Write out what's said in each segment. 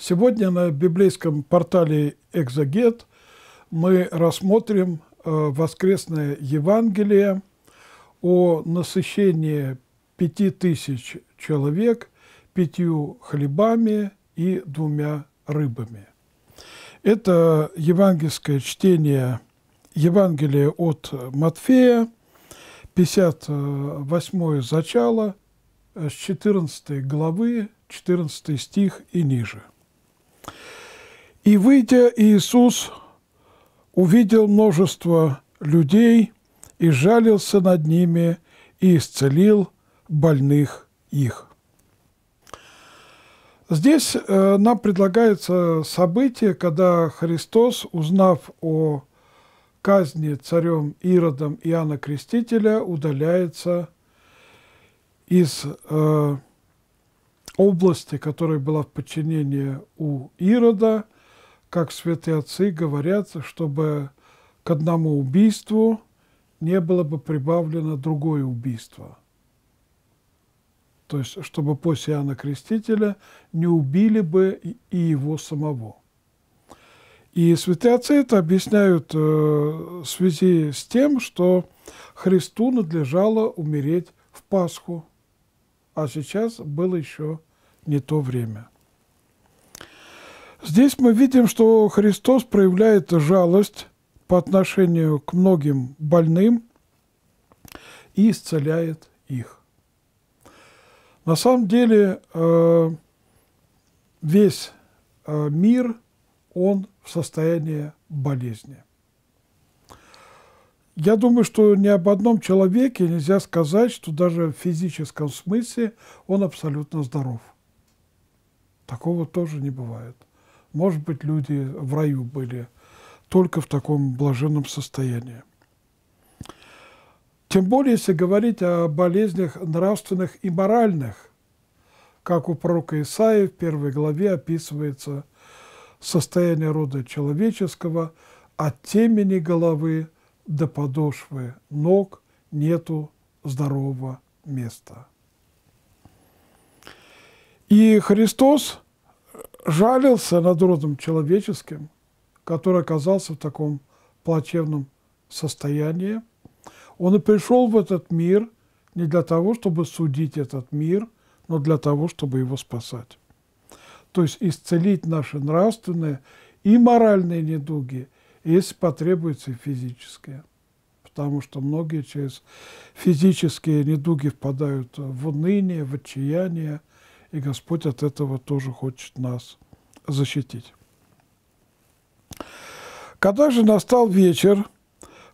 Сегодня на библейском портале «Экзогет» мы рассмотрим э, воскресное Евангелие о насыщении пяти тысяч человек пятью хлебами и двумя рыбами. Это евангельское чтение Евангелия от Матфея, 58 зачало, с 14 главы, 14 стих и ниже. И, выйдя, Иисус увидел множество людей и жалился над ними и исцелил больных их. Здесь э, нам предлагается событие, когда Христос, узнав о казни царем Иродом Иоанна Крестителя, удаляется из э, области, которая была в подчинении у Ирода – как святые отцы говорят, чтобы к одному убийству не было бы прибавлено другое убийство. То есть, чтобы после Иоанна Крестителя не убили бы и его самого. И святые отцы это объясняют э, в связи с тем, что Христу надлежало умереть в Пасху, а сейчас было еще не то время. Здесь мы видим, что Христос проявляет жалость по отношению к многим больным и исцеляет их. На самом деле э, весь э, мир, он в состоянии болезни. Я думаю, что ни об одном человеке нельзя сказать, что даже в физическом смысле он абсолютно здоров. Такого тоже не бывает. Может быть, люди в раю были только в таком блаженном состоянии. Тем более, если говорить о болезнях нравственных и моральных, как у пророка Исаия в первой главе описывается состояние рода человеческого от темени головы до подошвы ног нету здорового места. И Христос – жалился над родом человеческим, который оказался в таком плачевном состоянии. Он и пришел в этот мир не для того, чтобы судить этот мир, но для того, чтобы его спасать. То есть исцелить наши нравственные и моральные недуги, если потребуется и физические. Потому что многие через физические недуги впадают в уныние, в отчаяние – и Господь от этого тоже хочет нас защитить. Когда же настал вечер,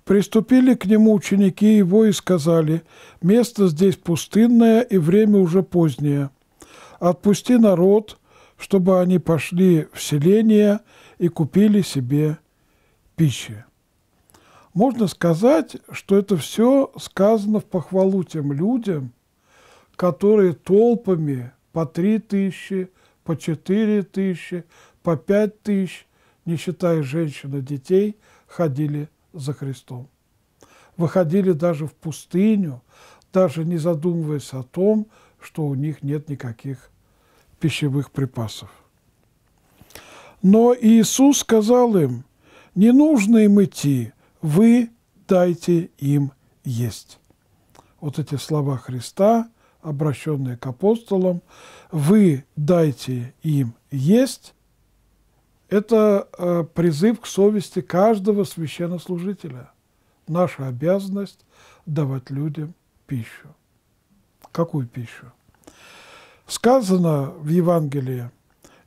приступили к нему ученики его и сказали, «Место здесь пустынное, и время уже позднее. Отпусти народ, чтобы они пошли в селение и купили себе пищи». Можно сказать, что это все сказано в похвалу тем людям, которые толпами – по три тысячи, по четыре тысячи, по пять тысяч, не считая женщин и детей, ходили за Христом. Выходили даже в пустыню, даже не задумываясь о том, что у них нет никаких пищевых припасов. Но Иисус сказал им, не нужно им идти, вы дайте им есть. Вот эти слова Христа обращенные к апостолам, «Вы дайте им есть». Это э, призыв к совести каждого священнослужителя. Наша обязанность – давать людям пищу. Какую пищу? Сказано в Евангелии,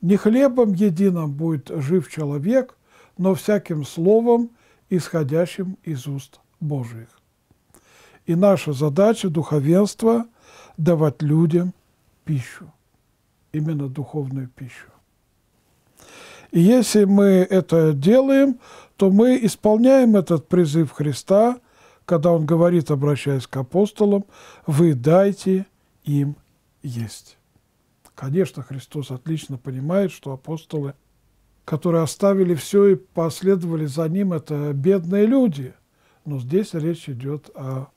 «Не хлебом единым будет жив человек, но всяким словом, исходящим из уст Божьих». И наша задача духовенства – давать людям пищу, именно духовную пищу. И если мы это делаем, то мы исполняем этот призыв Христа, когда Он говорит, обращаясь к апостолам, «Вы дайте им есть». Конечно, Христос отлично понимает, что апостолы, которые оставили все и последовали за Ним, это бедные люди. Но здесь речь идет о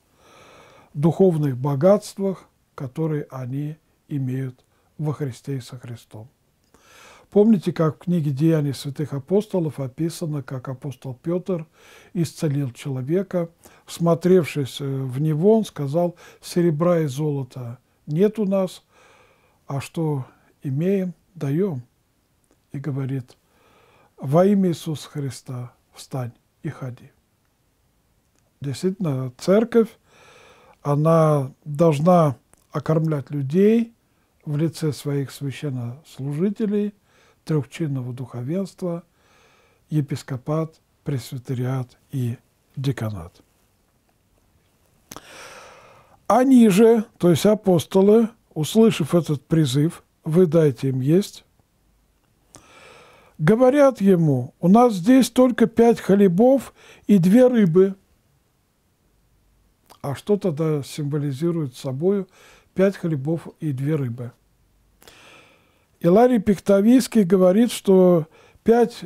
духовных богатствах, которые они имеют во Христе и со Христом. Помните, как в книге «Деяний святых апостолов» описано, как апостол Петр исцелил человека. Всмотревшись э, в него, он сказал, «Серебра и золота нет у нас, а что имеем, даем». И говорит, «Во имя Иисуса Христа встань и ходи». Действительно, церковь, она должна окормлять людей в лице своих священнослужителей, трехчинного духовенства, епископат, пресвитериат и деканат. Они же, то есть апостолы, услышав этот призыв, вы дайте им есть, говорят ему, у нас здесь только пять хлебов и две рыбы. А что тогда символизирует собой пять хлебов и две рыбы. Иларий Пиктовийский говорит, что пять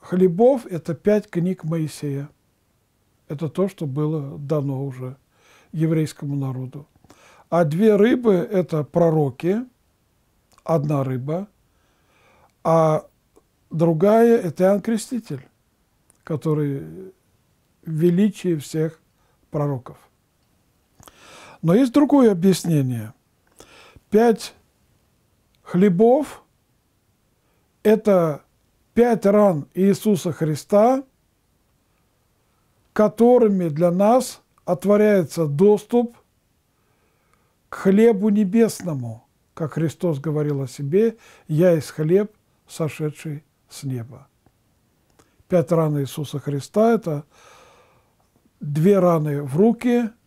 хлебов – это пять книг Моисея. Это то, что было дано уже еврейскому народу. А две рыбы – это пророки, одна рыба, а другая – это Иоанн Креститель, который величие всех пророков. Но есть другое объяснение. Пять хлебов – это пять ран Иисуса Христа, которыми для нас отворяется доступ к хлебу небесному, как Христос говорил о себе, «Я есть хлеб, сошедший с неба». Пять ран Иисуса Христа – это две раны в руки –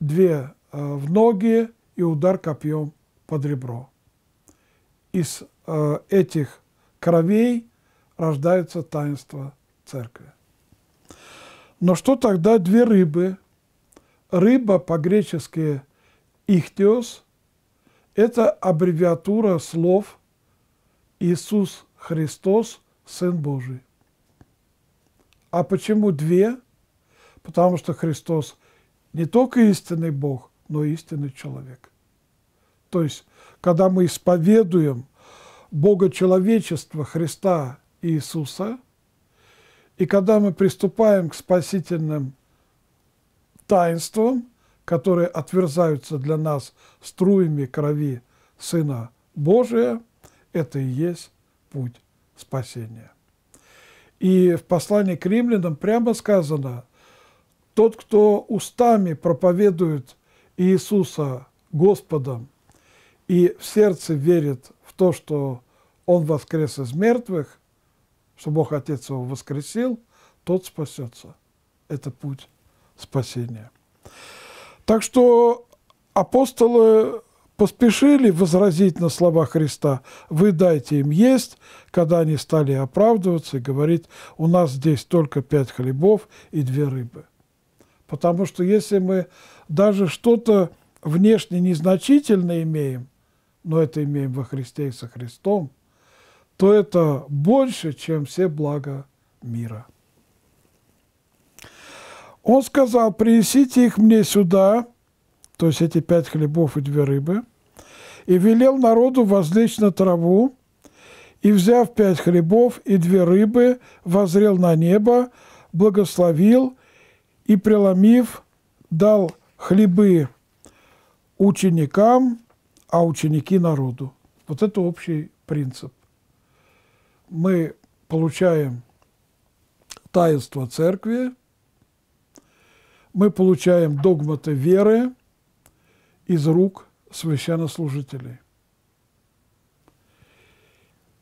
две э, в ноги и удар копьем под ребро. Из э, этих кровей рождается таинство церкви. Но что тогда две рыбы? Рыба по-гречески «ихтиос» – это аббревиатура слов «Иисус Христос, Сын Божий». А почему две? Потому что Христос не только истинный Бог, но и истинный человек. То есть, когда мы исповедуем Бога человечества Христа Иисуса, и когда мы приступаем к спасительным таинствам, которые отверзаются для нас струями крови Сына Божия, это и есть путь спасения. И в послании к римлянам прямо сказано – тот, кто устами проповедует Иисуса Господом и в сердце верит в то, что Он воскрес из мертвых, что Бог Отец его воскресил, тот спасется. Это путь спасения. Так что апостолы поспешили возразить на слова Христа, вы дайте им есть, когда они стали оправдываться и говорить, у нас здесь только пять хлебов и две рыбы. Потому что если мы даже что-то внешне незначительно имеем, но это имеем во Христе и со Христом, то это больше, чем все блага мира. Он сказал, принесите их мне сюда, то есть эти пять хлебов и две рыбы, и велел народу возлечь на траву, и, взяв пять хлебов и две рыбы, возрел на небо, благословил и, преломив, дал хлебы ученикам, а ученики народу. Вот это общий принцип. Мы получаем таинство церкви, мы получаем догматы веры из рук священнослужителей.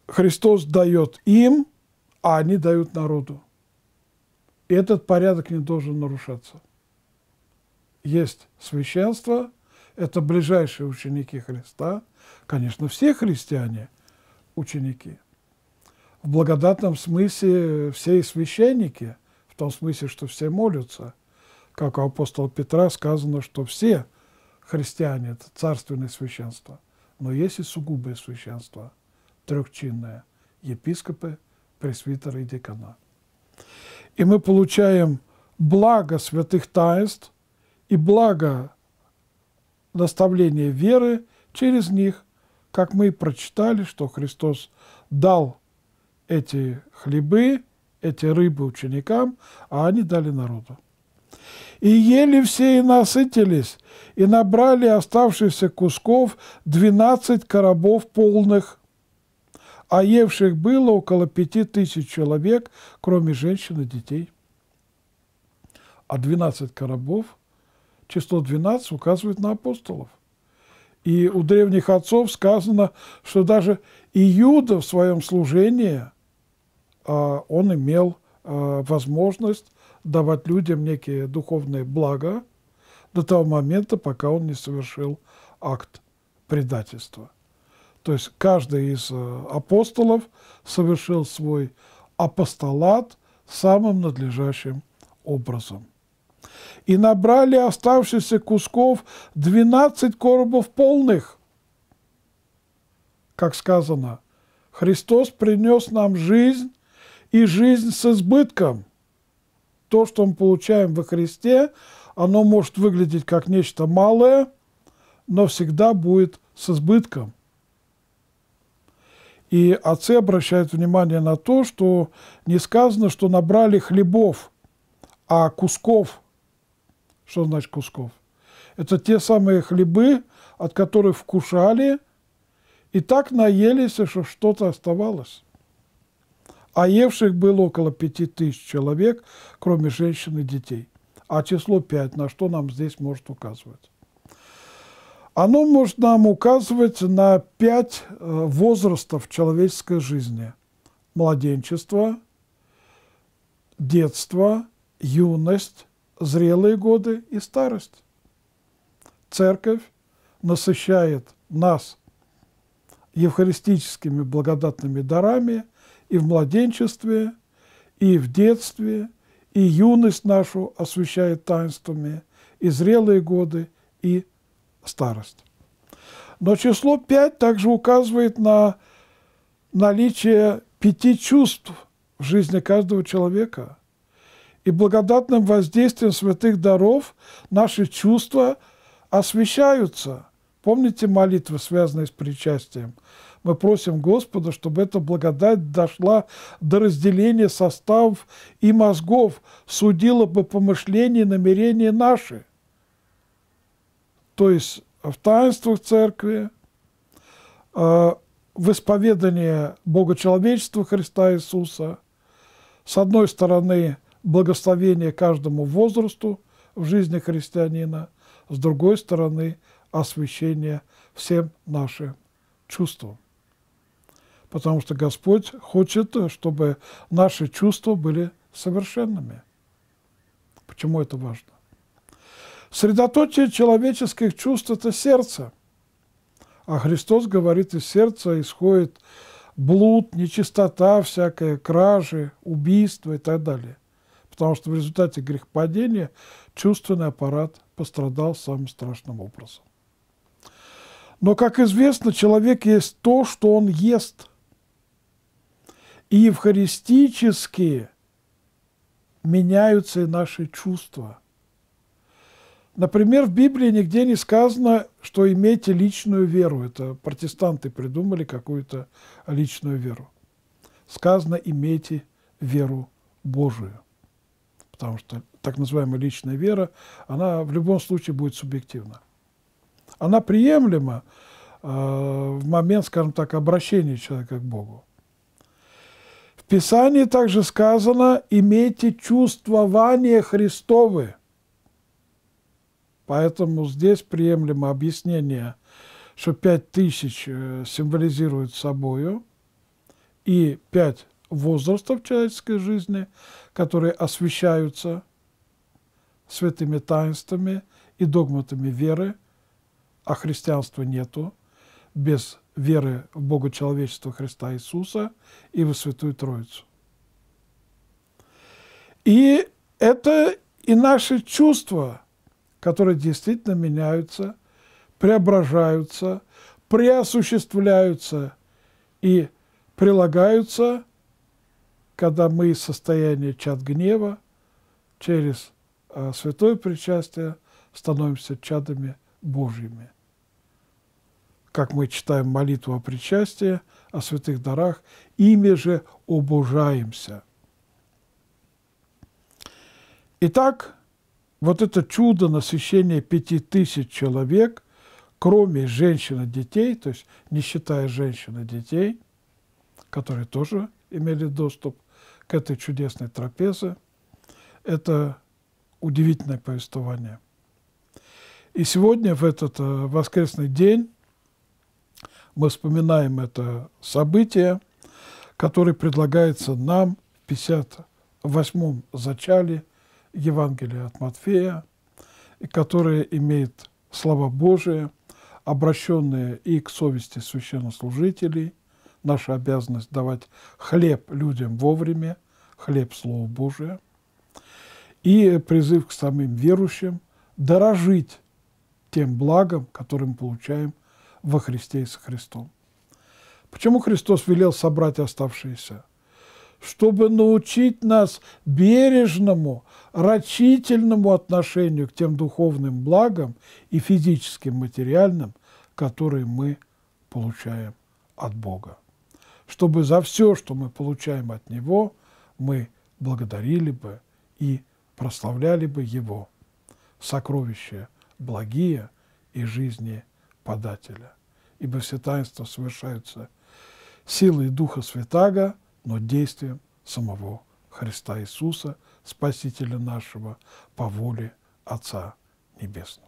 Христос дает им, а они дают народу. И этот порядок не должен нарушаться. Есть священство, это ближайшие ученики Христа, конечно, все христиане ученики. В благодатном смысле все и священники, в том смысле, что все молятся. Как у апостола Петра сказано, что все христиане – это царственное священство. Но есть и сугубое священство, трехчинное – епископы, пресвитеры и декана и мы получаем благо святых таинств и благо наставления веры через них, как мы и прочитали, что Христос дал эти хлебы, эти рыбы ученикам, а они дали народу. И ели все и насытились, и набрали оставшихся кусков двенадцать коробов полных а евших было около пяти тысяч человек, кроме женщин и детей. А 12 коробов, число 12 указывает на апостолов. И у древних отцов сказано, что даже Иуда в своем служении а, он имел а, возможность давать людям некие духовные блага до того момента, пока он не совершил акт предательства. То есть каждый из э, апостолов совершил свой апостолат самым надлежащим образом. И набрали оставшихся кусков 12 коробов полных. Как сказано, Христос принес нам жизнь и жизнь с избытком. То, что мы получаем во Христе, оно может выглядеть как нечто малое, но всегда будет с избытком. И отцы обращают внимание на то, что не сказано, что набрали хлебов, а кусков. Что значит кусков? Это те самые хлебы, от которых вкушали, и так наелись, что что-то оставалось. А евших было около пяти тысяч человек, кроме женщин и детей. А число пять на что нам здесь может указывать? оно может нам указывать на пять э, возрастов человеческой жизни. Младенчество, детство, юность, зрелые годы и старость. Церковь насыщает нас евхаристическими благодатными дарами и в младенчестве, и в детстве, и юность нашу освещает таинствами, и зрелые годы, и старость старость. Но число 5 также указывает на наличие пяти чувств в жизни каждого человека. И благодатным воздействием святых даров наши чувства освещаются. Помните молитвы, связанные с причастием? Мы просим Господа, чтобы эта благодать дошла до разделения составов и мозгов, судила бы помышления и намерения наши то есть в таинствах церкви, э, в исповедании Богочеловечества Христа Иисуса, с одной стороны, благословение каждому возрасту в жизни христианина, с другой стороны, освящение всем нашим чувствам. Потому что Господь хочет, чтобы наши чувства были совершенными. Почему это важно? Средоточие человеческих чувств – это сердце. А Христос говорит, из сердца исходит блуд, нечистота всякая, кражи, убийства и так далее. Потому что в результате грехопадения чувственный аппарат пострадал самым страшным образом. Но, как известно, человек есть то, что он ест. И евхаристически меняются и наши чувства – Например, в Библии нигде не сказано, что имейте личную веру. Это протестанты придумали какую-то личную веру. Сказано, имейте веру Божию. Потому что так называемая личная вера, она в любом случае будет субъективна. Она приемлема э, в момент, скажем так, обращения человека к Богу. В Писании также сказано, имейте чувствование Христовое. Поэтому здесь приемлемо объяснение, что 5000 э, символизирует собою и 5 возрастов человеческой жизни, которые освещаются святыми таинствами и догматами веры, а христианства нету без веры в Бога человечества Христа Иисуса и во Святую Троицу. И это и наши чувства – которые действительно меняются, преображаются, преосуществляются и прилагаются, когда мы из состояния чад гнева через а, святое причастие становимся чадами Божьими. Как мы читаем молитву о причастии, о святых дарах, ими же обожаемся. Итак, вот это чудо насыщения пяти тысяч человек, кроме женщин и детей, то есть не считая женщин и детей, которые тоже имели доступ к этой чудесной трапезе, это удивительное повествование. И сегодня, в этот э, воскресный день, мы вспоминаем это событие, которое предлагается нам в 58-м зачале – Евангелие от Матфея, которое имеет слова Божие, обращенные и к совести священнослужителей, наша обязанность давать хлеб людям вовремя, хлеб Слова Божия, и призыв к самим верующим дорожить тем благом, которым получаем во Христе и со Христом. Почему Христос велел собрать оставшиеся? чтобы научить нас бережному, рачительному отношению к тем духовным благам и физическим, материальным, которые мы получаем от Бога. Чтобы за все, что мы получаем от Него, мы благодарили бы и прославляли бы Его сокровища благие и жизни подателя. Ибо все таинства совершаются силой Духа Святаго – но действием самого Христа Иисуса, Спасителя нашего, по воле Отца Небесного.